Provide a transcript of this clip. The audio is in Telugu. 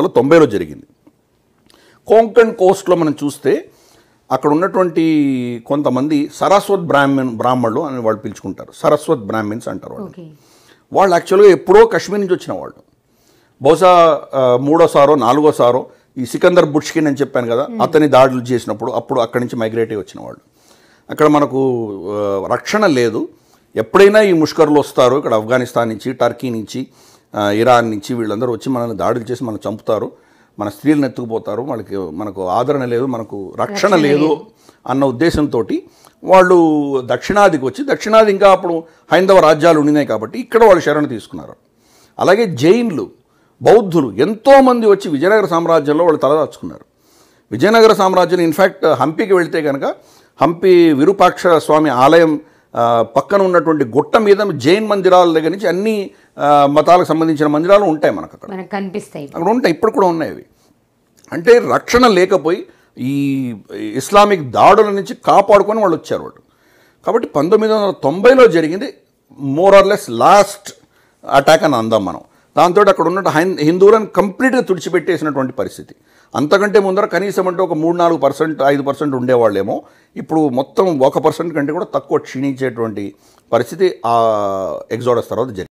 పంతొమ్మిది తొంభైలో జరిగింది కోంకణ్ కోస్ట్లో మనం చూస్తే అక్కడ ఉన్నటువంటి కొంతమంది సరస్వత్ బ్రాహ్మణ్ బ్రాహ్మణులు అని వాళ్ళు పిలుచుకుంటారు సరస్వత్ బ్రాహ్మిన్స్ అంటారు వాళ్ళు వాళ్ళు యాక్చువల్గా ఎప్పుడో కాశ్మీర్ నుంచి వచ్చిన వాళ్ళు బహుశా మూడోసారో నాలుగోసారో ఈ సికందర్ బుష్కిన్ అని చెప్పాను కదా అతని దాడులు చేసినప్పుడు అప్పుడు అక్కడి నుంచి మైగ్రేట్ అయ్యి వచ్చిన వాళ్ళు అక్కడ మనకు రక్షణ లేదు ఎప్పుడైనా ఈ ముష్కర్లు వస్తారు ఇక్కడ ఆఫ్ఘనిస్తాన్ నుంచి టర్కీ నుంచి ఇరాన్ నుంచి వీళ్ళందరూ వచ్చి మనల్ని దాడులు చేసి మనం చంపుతారు మన స్త్రీలను ఎత్తుకుపోతారు వాళ్ళకి మనకు ఆదరణ లేదు మనకు రక్షణ లేదు అన్న ఉద్దేశంతో వాళ్ళు దక్షిణాదికి వచ్చి దక్షిణాది ఇంకా అప్పుడు హైందవ రాజ్యాలు ఉండినాయి కాబట్టి ఇక్కడ వాళ్ళు శరణ తీసుకున్నారు అలాగే జైన్లు బౌద్ధులు ఎంతోమంది వచ్చి విజయనగర సామ్రాజ్యంలో వాళ్ళు తలదాచుకున్నారు విజయనగర సామ్రాజ్యం ఇన్ఫ్యాక్ట్ హంపీకి వెళితే కనుక హంపి విరూపాక్ష స్వామి ఆలయం పక్కన ఉన్నటువంటి గుట్ట మీద జైన్ మందిరాల దగ్గర నుంచి అన్ని మతాలకు సంబంధించిన మందిరాలు ఉంటాయి మనకు అక్కడ కనిపిస్తాయి అక్కడ ఉంటాయి ఇప్పుడు కూడా ఉన్నాయి అవి అంటే రక్షణ లేకపోయి ఈ ఇస్లామిక్ దాడుల నుంచి కాపాడుకొని వాళ్ళు వచ్చారు వాళ్ళు కాబట్టి పంతొమ్మిది వందల తొంభైలో జరిగింది more or less last attack అని అందాం మనం దాంతో అక్కడ ఉన్న హిందువులను కంప్లీట్గా తుడిచిపెట్టేసినటువంటి పరిస్థితి అంతకంటే ముందర కనీసం అంటే ఒక మూడు నాలుగు పర్సెంట్ ఐదు పర్సెంట్ ఉండేవాళ్ళేమో ఇప్పుడు మొత్తం ఒక పర్సెంట్ కంటే కూడా తక్కువ క్షీణించేటువంటి పరిస్థితి ఎగ్జాడస్ తర్వాత జరిగింది